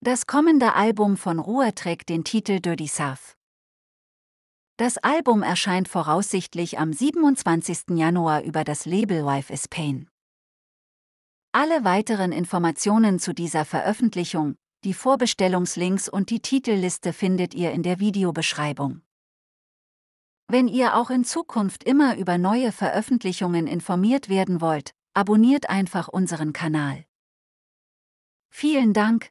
Das kommende Album von Ruhr trägt den Titel Dirty South. Das Album erscheint voraussichtlich am 27. Januar über das Label Wife is Pain. Alle weiteren Informationen zu dieser Veröffentlichung, die Vorbestellungslinks und die Titelliste findet ihr in der Videobeschreibung. Wenn ihr auch in Zukunft immer über neue Veröffentlichungen informiert werden wollt, abonniert einfach unseren Kanal. Vielen Dank,